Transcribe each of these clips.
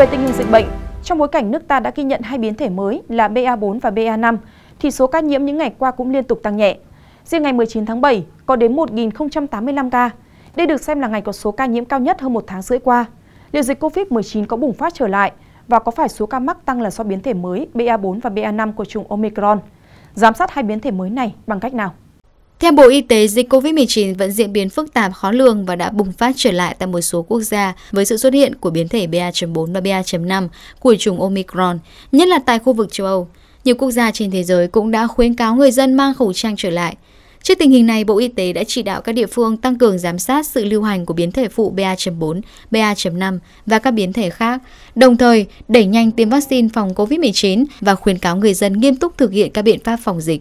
Về tình hình dịch bệnh, trong bối cảnh nước ta đã ghi nhận hai biến thể mới là BA4 và BA5, thì số ca nhiễm những ngày qua cũng liên tục tăng nhẹ. Riêng ngày 19 tháng 7 có đến 1.085 ca. Đây được xem là ngày có số ca nhiễm cao nhất hơn một tháng rưỡi qua. Liệu dịch COVID-19 có bùng phát trở lại và có phải số ca mắc tăng là do biến thể mới BA4 và BA5 của chủng Omicron? Giám sát hai biến thể mới này bằng cách nào? Theo Bộ Y tế, dịch COVID-19 vẫn diễn biến phức tạp khó lường và đã bùng phát trở lại tại một số quốc gia với sự xuất hiện của biến thể BA.4 và BA.5 của chủng Omicron, nhất là tại khu vực châu Âu. Nhiều quốc gia trên thế giới cũng đã khuyến cáo người dân mang khẩu trang trở lại. Trước tình hình này, Bộ Y tế đã chỉ đạo các địa phương tăng cường giám sát sự lưu hành của biến thể phụ BA.4, BA.5 và các biến thể khác, đồng thời đẩy nhanh tiêm vaccine phòng COVID-19 và khuyến cáo người dân nghiêm túc thực hiện các biện pháp phòng dịch.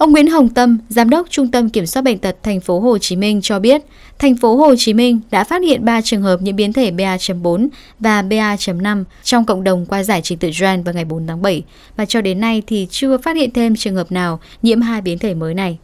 Ông Nguyễn Hồng Tâm, Giám đốc Trung tâm Kiểm soát Bệnh tật Thành phố Hồ Chí Minh cho biết, Thành phố Hồ Chí Minh đã phát hiện 3 trường hợp nhiễm biến thể BA.4 và BA.5 trong cộng đồng qua giải trình tự gen vào ngày 4 tháng 7 và cho đến nay thì chưa phát hiện thêm trường hợp nào nhiễm hai biến thể mới này.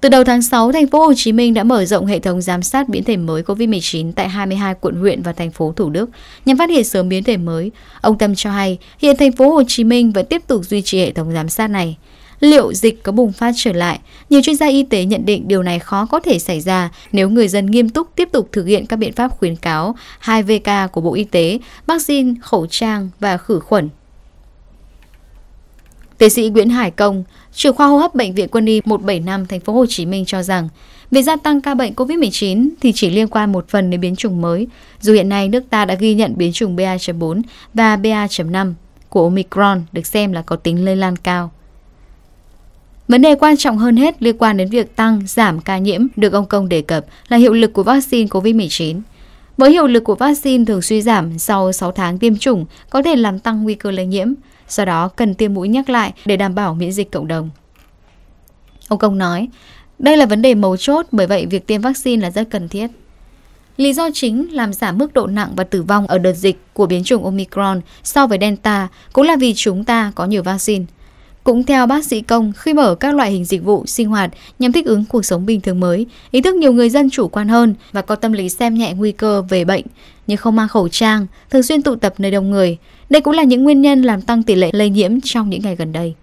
Từ đầu tháng 6, thành phố Hồ Chí Minh đã mở rộng hệ thống giám sát biến thể mới COVID-19 tại 22 quận huyện và thành phố Thủ Đức nhằm phát hiện sớm biến thể mới. Ông Tâm cho hay, hiện thành phố Hồ Chí Minh vẫn tiếp tục duy trì hệ thống giám sát này. Liệu dịch có bùng phát trở lại? Nhiều chuyên gia y tế nhận định điều này khó có thể xảy ra nếu người dân nghiêm túc tiếp tục thực hiện các biện pháp khuyến cáo 2VK của Bộ Y tế, vaccine, khẩu trang và khử khuẩn. Tiến sĩ Nguyễn Hải Công, trưởng khoa hô hấp bệnh viện Quân y 175 thành phố Hồ Chí Minh cho rằng, việc gia tăng ca bệnh COVID-19 thì chỉ liên quan một phần đến biến chủng mới, dù hiện nay nước ta đã ghi nhận biến chủng BA.4 và BA.5 của Omicron được xem là có tính lây lan cao. Vấn đề quan trọng hơn hết liên quan đến việc tăng, giảm ca nhiễm được ông Công đề cập là hiệu lực của vaccine COVID-19. Với hiệu lực của vaccine thường suy giảm sau 6 tháng tiêm chủng có thể làm tăng nguy cơ lây nhiễm, Do đó cần tiêm mũi nhắc lại để đảm bảo miễn dịch cộng đồng. Ông Công nói, đây là vấn đề mấu chốt bởi vậy việc tiêm vaccine là rất cần thiết. Lý do chính làm giảm mức độ nặng và tử vong ở đợt dịch của biến chủng Omicron so với Delta cũng là vì chúng ta có nhiều vaccine. Cũng theo bác sĩ Công, khi mở các loại hình dịch vụ sinh hoạt nhằm thích ứng cuộc sống bình thường mới, ý thức nhiều người dân chủ quan hơn và có tâm lý xem nhẹ nguy cơ về bệnh, như không mang khẩu trang, thường xuyên tụ tập nơi đông người. Đây cũng là những nguyên nhân làm tăng tỷ lệ lây nhiễm trong những ngày gần đây.